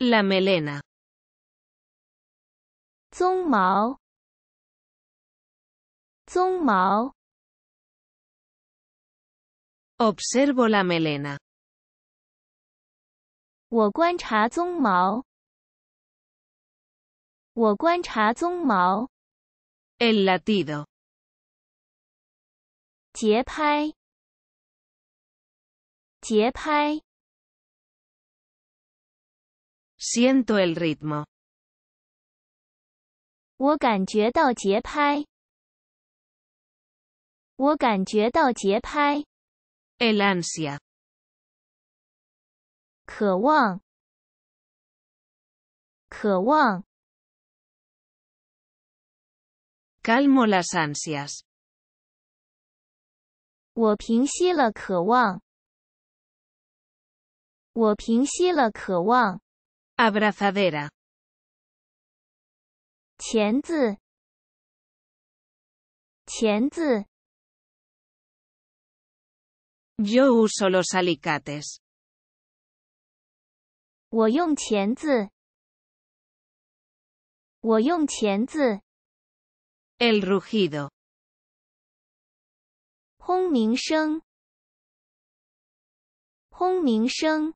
La melena. Zong mao. Zong mao. Observo la melena. Wo guan cha zong mao. Wo guan cha zong mao. El latido. Jie pai. Jie pai. 我感觉到节拍。我感觉到节拍。El ansia。渴望。渴望。Calmo las ansias。我平息了渴望。我平息了渴望。abrazadera chien 2 yo uso los alicates wo yong chien wo yong chien el rugido hong min sheng hong sheng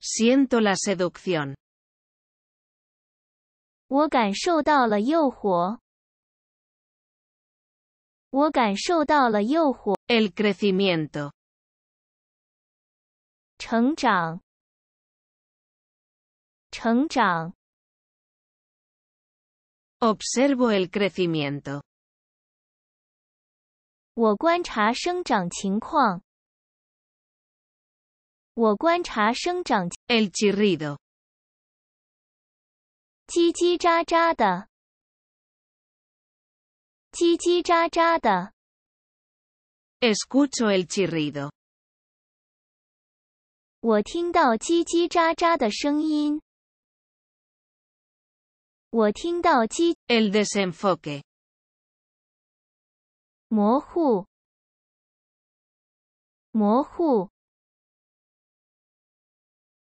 Siento la seducción. 我感受到了诱惑。我感受到了诱惑。El crecimiento. 成长。成长。Observo el crecimiento. 我观察生长情况。我观察生长。El chirrido，叽叽喳喳的，叽叽喳喳的。Escucho el chirrido，我听到叽叽喳喳的声音。我听到鸡。El desenfoque，模糊，模糊。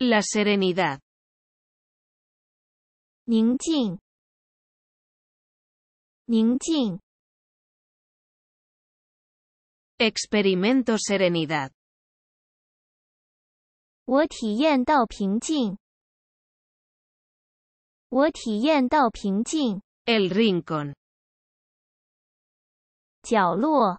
La serenidad. Ningjing. Ningjing. Experimento serenidad. wo yen dao pingjing. wo dao pingjing. El rincón. Jiao luo.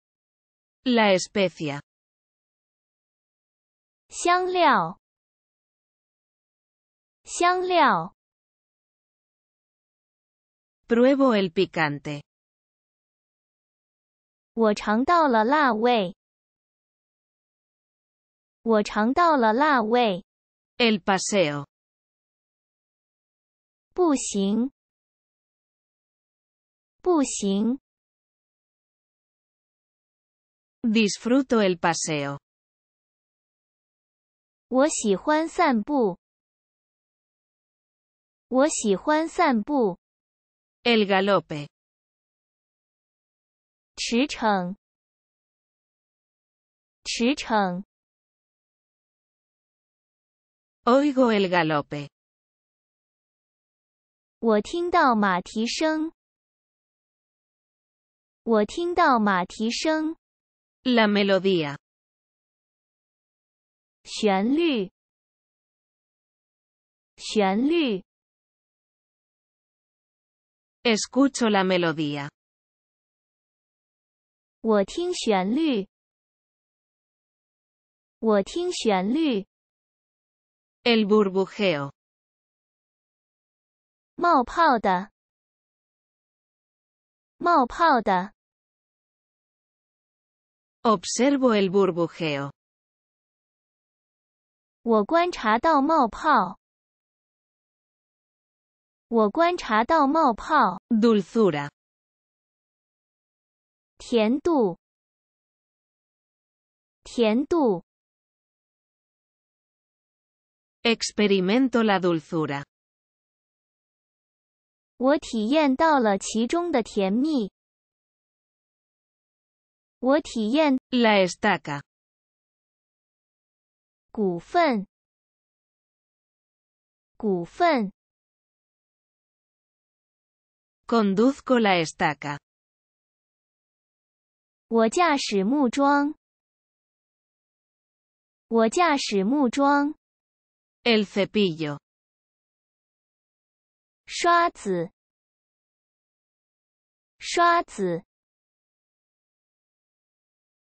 la especie xiangliao xiangliao pruebo el picante wu dao la la wei dao la la wei el paseo pushing pushing disfruto el paseo. wu shi huan shan pu. huan shan el galope. chih chung. oigo el galope. wu ting da ma tishun. wu ting da la melodía xian li escucho la melodía Wo ting xian Wo ting xian el burbujeo more powder de. Observo el burbujeo. O quan cha do mo pao. O quan cha do mo pao. Dulzura. Tien do. Tien do. Experimento la dulzura. O tien do la chitung de tien mi. 我体验 La estaca 股份股份 Conduzco la estaca 我驾驶木桩我驾驶木桩 El cepillo 刷子刷子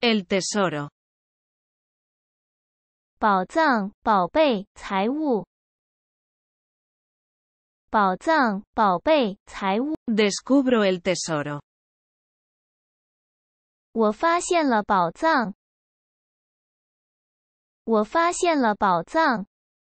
El tesoro. Bao zang, bao bay, zai wu. Descubro el tesoro. Wafacien la bao zang. Wafacien la bao zang.